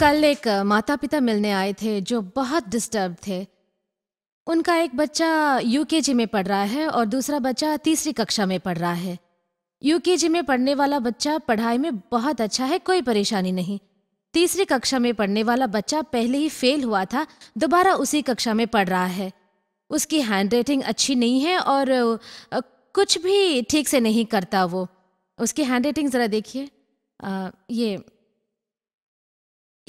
कल एक माता पिता मिलने आए थे जो बहुत डिस्टर्ब थे उनका एक बच्चा यूकेजी में पढ़ रहा है और दूसरा बच्चा तीसरी कक्षा में पढ़ रहा है यूकेजी में पढ़ने वाला बच्चा पढ़ाई में बहुत अच्छा है कोई परेशानी नहीं तीसरी कक्षा में पढ़ने वाला बच्चा पहले ही फेल हुआ था दोबारा उसी कक्षा में पढ़ रहा है उसकी हैंड राइटिंग अच्छी नहीं है और कुछ भी ठीक से नहीं करता वो उसकी हैंड राइटिंग ज़रा देखिए ये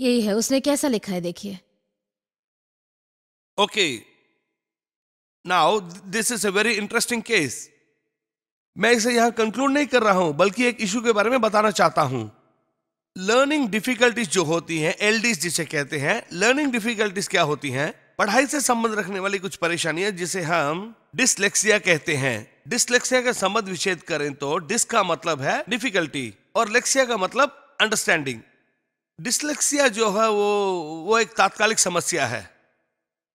यही है उसने कैसा लिखा है देखिए okay now this is a very interesting case मैं इसे यहां कंक्लूड नहीं कर रहा हूं बल्कि एक इशू के बारे में बताना चाहता हूं लर्निंग डिफिकल्टीज जो होती हैं एलडीज जिसे कहते हैं लर्निंग डिफिकल्टीज क्या होती हैं पढ़ाई से संबंध रखने वाली कुछ परेशानियां जिसे हम डिसलेक्सिया कहते हैं डिसलेक्सिया का संबंध विच्छेद करें तो डिस का मतलब है डिफिकल्टी और लेक्सिया का मतलब अंडरस्टैंडिंग डिसलेक्सिया जो है वो वो एक तात्कालिक समस्या है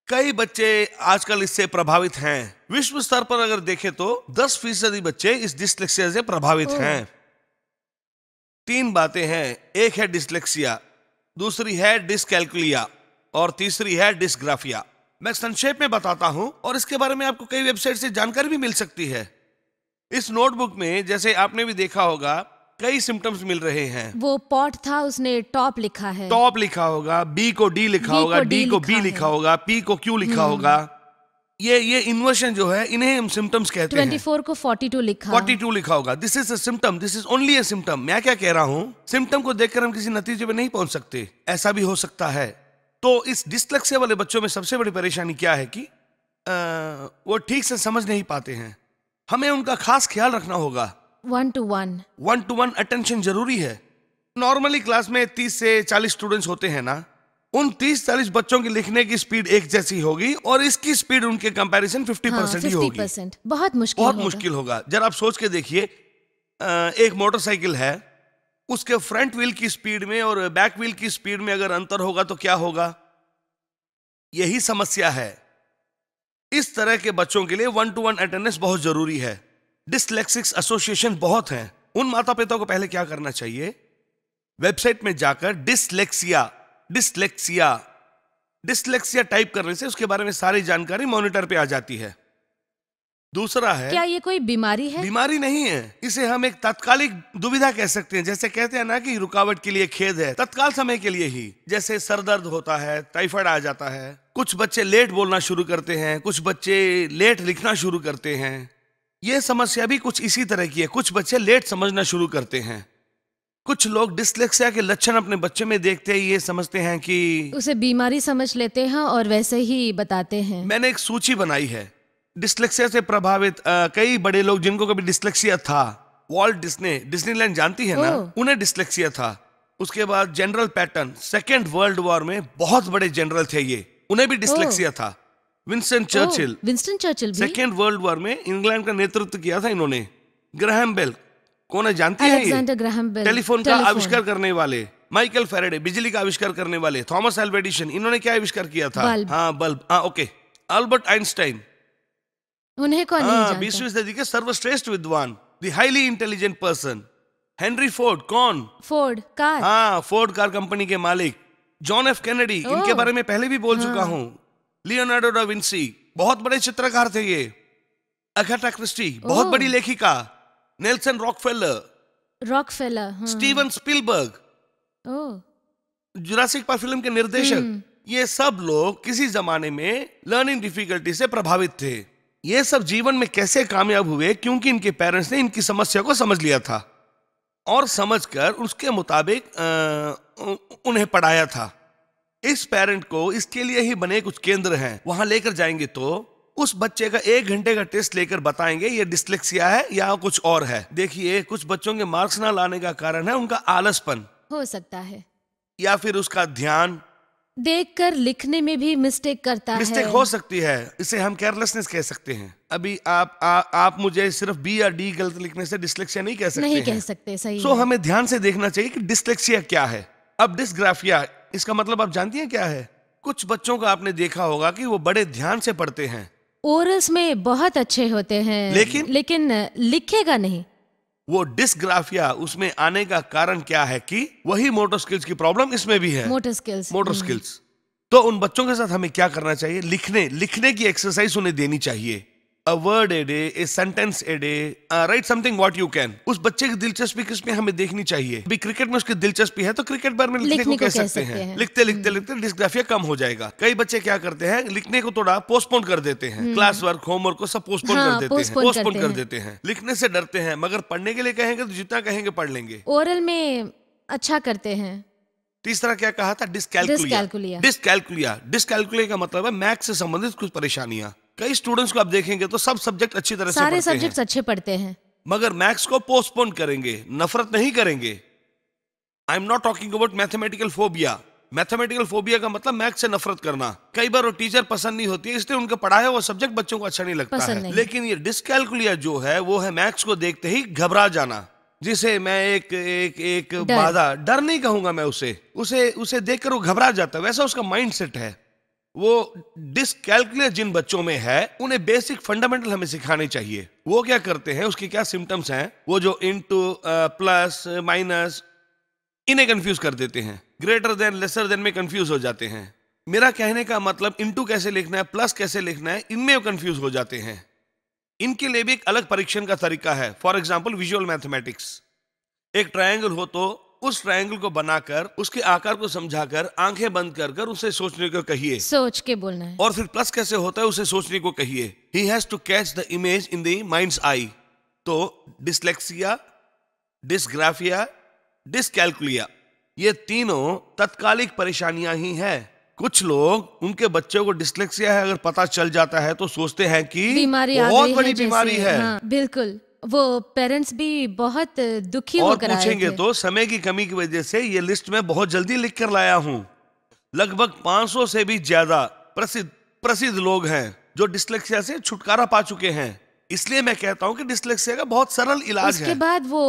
कई बच्चे आजकल इससे प्रभावित हैं विश्व स्तर पर अगर देखें तो 10 फीसदी बच्चे इस डिसलेक्सिया से प्रभावित हैं तीन बातें हैं एक है डिसलेक्सिया दूसरी है डिसकैलकुलिया और तीसरी है डिसग्राफिया मैं संक्षेप में बताता हूं और इसके बारे में आपको कई वेबसाइट से जानकारी भी मिल सकती है इस नोटबुक में जैसे आपने भी देखा होगा कई सिम्टम्स मिल रहे हैं वो पॉट था उसने टॉप लिखा है टॉप लिखा होगा बी को डी लिखा होगा डी को बी लिखा होगा पी को क्यू लिखा होगा ये ये इन्वर्शन जो है इन्हें हम सिम्टम्स कहते हैं 24 को 42 लिखा 42 लिखा होगा this is symptom this is only symptom मैं क्या कह रहा हूँ सिम्टम को देखकर हम किसी नतीजे पे नहीं पहुंच सकते ऐसा भी हो सकता है तो इस डिस्लेक्सिया वाले बच्चों में सबसे बड़ी परेशानी क्या है कि आ, वो ठीक से समझ नहीं पाते हैं हमें उनका खास ख्याल रखना होगा one two one one two one attention जरूरी है नॉर्मली क्लास में तीस से चालीस स्टूडेंट्स होते हैं ना उन तीस चालीस बच्चों की लिखने की स्पीड एक जैसी होगी और इसकी स्पीड उनके कंपैरिजन फिफ्टी परसेंट ही होगी बहुत मुश्किल बहुत होगा। मुश्किल होगा जरा आप सोच के देखिए एक मोटरसाइकिल है उसके फ्रंट व्हील की स्पीड में और बैक व्हील की स्पीड में अगर अंतर होगा तो क्या होगा यही समस्या है इस तरह के बच्चों के लिए वन टू वन अटेंडेंस बहुत जरूरी है डिसलेक्सिक्स एसोसिएशन बहुत हैं उन माता पिता को पहले क्या करना चाहिए वेबसाइट में जाकर डिसलेक्सिया डिसलेक्सिया डिसलेक्सिया टाइप करने से उसके बारे में सारी जानकारी मॉनिटर पे आ जाती है दूसरा है क्या ये कोई बीमारी है बीमारी नहीं है इसे हम एक तात्कालिक दुविधा कह सकते हैं जैसे कहते हैं ना कि रुकावट के लिए खेद है तत्काल समय के लिए ही जैसे सर दर्द होता है टाइफाइड आ जाता है कुछ बच्चे लेट बोलना शुरू करते हैं कुछ बच्चे लेट लिखना शुरू करते हैं यह समस्या भी कुछ इसी तरह की है कुछ बच्चे लेट समझना शुरू करते हैं कुछ लोग डिस्लेक्सिया के लक्षण अपने बच्चे में देखते हैं ये समझते हैं कि उसे बीमारी समझ लेते हैं और वैसे ही बताते हैं मैंने एक सूची बनाई है डिसलेक्सिया से प्रभावित आ, कई बड़े लोग जिनको कभी डिसलेक्सिया था वॉल्ट डिस्ने डिस्नीलैंड जानती है ना उन्हें डिसलेक्सिया था उसके बाद General Patton second world war में बहुत बड़े जनरल थे ये उन्हें भी डिसलेक्सिया था Winston Churchill Winston Churchill second world war में इंग्लैंड का नेतृत्व किया था इन्होंने ग्रहम बेल कौन है जानते हैं टेलीफोन का आविष्कार करने वाले माइकल फेरेडे बिजली का आविष्कार करने वाले थॉमस एल्वेडिशन इन्होंने क्या आविष्कार किया था हाँ बल्ब हाँ ओके अल्बर्ट आइंस्टाइन उन्हें कौन हाँ, बीसवीं सदी के सर्वश्रेष्ठ विद्वान the highly intelligent person Henry Ford कौन फोर्ड कार हाँ फोर्ड कार कंपनी के मालिक जॉन एफ कैनेडी इनके बारे में पहले भी बोल हाँ, चुका हूँ लियोनार्डो डाविंसी बहुत बड़े चित्रकार थे ये अगाटा क्रिस्टी बहुत बड़ी लेखिका नेल्सन रॉकफेलर रॉकफेलर हाँ। Steven Spielberg Jurassic Park film के निर्देशक हम्म। ये सब लोग किसी जमाने में लर्निंग डिफिकल्टी से प्रभावित थे ये सब जीवन में कैसे कामयाब हुए क्योंकि इनके पेरेंट्स ने इनकी समस्या को समझ लिया था और समझकर उसके मुताबिक उन्हें पढ़ाया था इस पेरेंट को इसके लिए ही बने कुछ केंद्र हैं वहां लेकर जाएंगे तो उस बच्चे का एक घंटे का टेस्ट लेकर बताएंगे ये डिस्लेक्सिया है या कुछ और है देखिए कुछ बच्चों के मार्क्स ना लाने का कारण है उनका आलसपन हो सकता है या फिर उसका ध्यान देखकर लिखने में भी मिस्टेक करता मिस्टेक है मिस्टेक हो सकती है इसे हम केयरलेसनेस कह सकते हैं अभी आप आ, आप मुझे सिर्फ बी या डी गलत लिखने से डिस्लेक्सिया नहीं कह सकते नहीं कह सकते सही सो so, हमें ध्यान से देखना चाहिए कि डिस्लेक्सिया क्या है अब डिस्ग्राफिया इसका मतलब आप जानती हैं क्या है कुछ बच्चों का आपने देखा होगा कि वो बड़े ध्यान से पढ़ते हैं ओरल्स में बहुत अच्छे होते हैं लेकिन लेकिन लिखेगा नहीं वो डिस्ग्राफिया उसमें आने का कारण क्या है कि वही मोटर स्किल्स की प्रॉब्लम इसमें भी है motor skills motor hmm. Skills तो उन बच्चों के साथ हमें क्या करना चाहिए लिखने लिखने की एक्सरसाइज उन्हें देनी चाहिए a word A day, a sentence a day, uh, write something what you उस बच्चे की दिलचस्पी किसमें हमें देखनी चाहिए अभी क्रिकेट में उसकी दिलचस्पी है तो क्रिकेट बार में लिखने, लिखने को, को कह सकते, सकते हैं।, हैं लिखते हम्म। लिखते लिखते डिस्ग्राफिया कम हो जाएगा कई बच्चे क्या करते हैं लिखने को थोड़ा पोस्टपोन कर देते हैं क्लास वर्क होमवर्क को सब पोस्टपोन हाँ, कर देते हैं पोस्टपोन कर देते हैं लिखने से डरते हैं मगर पढ़ने के लिए कहेंगे तो जितना कहेंगे पढ़ लेंगे ओरल में अच्छा करते हैं तीसरा क्या कहा था डिस्कैलकुलिया डिस्कैलकुलिया डिस्कैलकुलिया का मतलब है मैथ से संबंधित कुछ परेशानियां कई स्टूडेंट्स को आप देखेंगे तो सब सब्जेक्ट अच्छी तरह से सारे अच्छे पढ़ते हैं मगर मैथ्स को पोस्टपोन करेंगे नफरत नहीं करेंगे I am not talking about mathematical phobia mathematical phobia का मतलब मैथ से नफरत करना कई बार वो टीचर पसंद नहीं होती है इसलिए उनका पढ़ाया हुआ सब्जेक्ट बच्चों को अच्छा नहीं लगता है नहीं। लेकिन ये डिसकैलकुलिया जो है वो है मैथ्स को देखते ही घबरा जाना जिसे मैं एक एक एक बाधा डर नहीं कहूंगा मैं उसे उसे उसे देखकर वो घबरा जाता है वैसा उसका माइंड सेट है वो डिसकैलकुलेट जिन बच्चों में है उन्हें बेसिक फंडामेंटल हमें सिखाने चाहिए वो क्या करते हैं उसके क्या सिम्टम्स हैं वो जो इनटू प्लस माइनस इन्हें कंफ्यूज कर देते हैं ग्रेटर देन लेसर देन में कंफ्यूज हो जाते हैं मेरा कहने का मतलब इनटू कैसे लिखना है प्लस कैसे लिखना है इनमें कंफ्यूज हो जाते हैं इनके लिए भी एक अलग परीक्षण का तरीका है फॉर एग्जाम्पल विजुअल मैथमेटिक्स एक ट्राइंगल हो तो उस ट्रायंगल को बनाकर उसके आकार को समझाकर आंखें बंद कर कर उसे सोचने को कहिए सोच के बोलना है और फिर प्लस कैसे होता है उसे सोचने को कहिए he has to catch the image in the mind's eye तो डिसलेक्सिया डिस्ग्राफिया डिसकैलकुलिया ये तीनों तत्कालिक परेशानियां ही हैं कुछ लोग उनके बच्चों को डिसलेक्सिया है अगर पता चल जाता है तो सोचते हैं कि बीमारी बहुत बड़ी बीमारी है हाँ, बिल्कुल वो पेरेंट्स भी बहुत दुखी और होकर पूछेंगे तो समय की कमी की वजह से ये लिस्ट में बहुत जल्दी लिख कर लाया हूँ लगभग 500 से भी ज्यादा प्रसिद्ध प्रसिद्ध लोग हैं जो डिस्लेक्सिया से छुटकारा पा चुके हैं इसलिए मैं कहता हूँ कि डिस्लेक्सिया का बहुत सरल इलाज उसके है बाद वो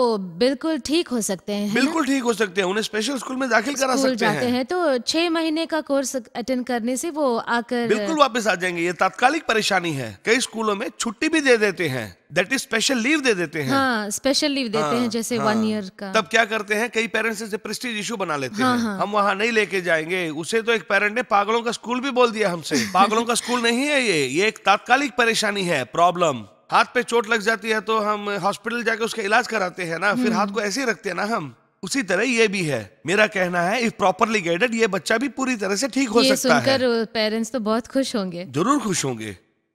बिल्कुल ठीक हो सकते हैं बिल्कुल ठीक हो सकते हैं उन्हें स्पेशल स्कूल में दाखिल करा सकते जाते हैं।, हैं तो छह महीने का कोर्स अटेंड करने से वो आकर बिल्कुल वापस आ जाएंगे ये तात्कालिक परेशानी है कई स्कूलों में छुट्टी भी दे देते हैं दैट इज स्पेशल लीव दे देते हैं हाँ, स्पेशल लीव देते हाँ, हैं जैसे वन हाँ, ईयर का तब क्या करते हैं कई पेरेंट्स इसे प्रेस्टीज इशू बना लेते हाँ, हैं हाँ, हम वहाँ नहीं लेके जाएंगे उसे तो एक पेरेंट ने पागलों का स्कूल भी बोल दिया हमसे पागलों का स्कूल नहीं है ये ये एक तात्कालिक परेशानी है प्रॉब्लम हाथ पे चोट लग जाती है तो हम हॉस्पिटल जाके उसका इलाज कराते हैं ना फिर हम्म। हाथ को ऐसे ही रखते हैं ना हम उसी तरह ये भी है मेरा कहना है इफ प्रॉपरली गाइडेड ये बच्चा भी पूरी तरह से ठीक हो सकता है पेरेंट्स तो बहुत खुश होंगे जरूर खुश होंगे